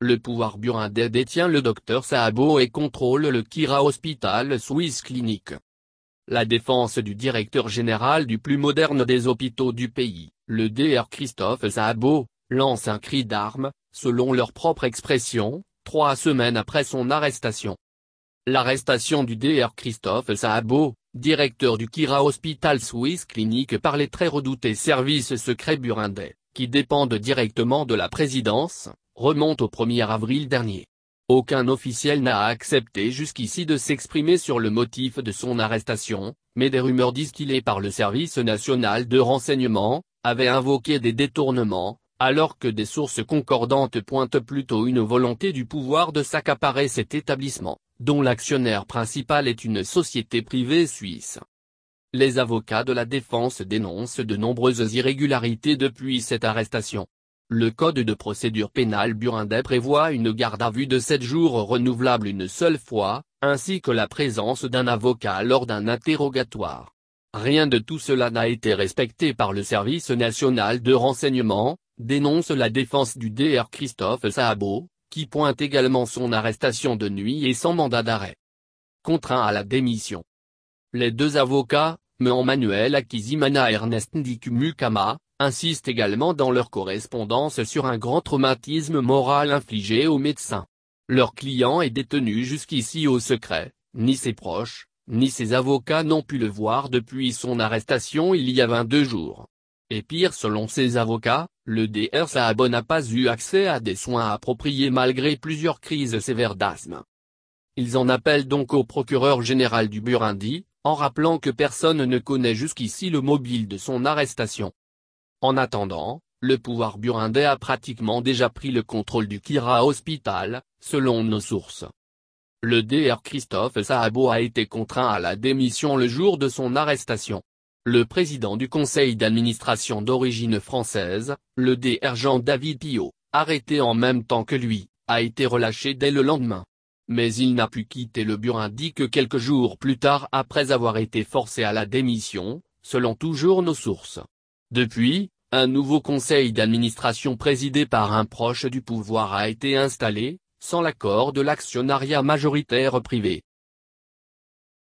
Le pouvoir burundais détient le docteur Saabo et contrôle le Kira Hospital Swiss Clinic. La défense du directeur général du plus moderne des hôpitaux du pays, le DR Christophe Saabo, lance un cri d'armes, selon leur propre expression, trois semaines après son arrestation. L'arrestation du DR Christophe Saabo, directeur du Kira Hospital Swiss Clinic par les très redoutés services secrets burundais, qui dépendent directement de la présidence, remonte au 1er avril dernier. Aucun officiel n'a accepté jusqu'ici de s'exprimer sur le motif de son arrestation, mais des rumeurs distillées par le service national de renseignement, avaient invoqué des détournements, alors que des sources concordantes pointent plutôt une volonté du pouvoir de s'accaparer cet établissement, dont l'actionnaire principal est une société privée suisse. Les avocats de la défense dénoncent de nombreuses irrégularités depuis cette arrestation. Le Code de procédure pénale burundais prévoit une garde à vue de 7 jours renouvelable une seule fois, ainsi que la présence d'un avocat lors d'un interrogatoire. Rien de tout cela n'a été respecté par le Service national de renseignement, dénonce la défense du DR Christophe Saabo, qui pointe également son arrestation de nuit et sans mandat d'arrêt. Contraint à la démission. Les deux avocats, Emmanuel Akizimana et Ernest Ndikumukama, insistent également dans leur correspondance sur un grand traumatisme moral infligé aux médecins. Leur client est détenu jusqu'ici au secret, ni ses proches, ni ses avocats n'ont pu le voir depuis son arrestation il y a 22 jours. Et pire selon ses avocats, le DR n'a pas eu accès à des soins appropriés malgré plusieurs crises sévères d'asthme. Ils en appellent donc au procureur général du Burundi, en rappelant que personne ne connaît jusqu'ici le mobile de son arrestation. En attendant, le pouvoir burundais a pratiquement déjà pris le contrôle du Kira Hospital, selon nos sources. Le DR Christophe Saabo a été contraint à la démission le jour de son arrestation. Le président du conseil d'administration d'origine française, le DR Jean-David Pio, arrêté en même temps que lui, a été relâché dès le lendemain. Mais il n'a pu quitter le Burundi que quelques jours plus tard après avoir été forcé à la démission, selon toujours nos sources. Depuis, un nouveau conseil d'administration présidé par un proche du pouvoir a été installé, sans l'accord de l'actionnariat majoritaire privé.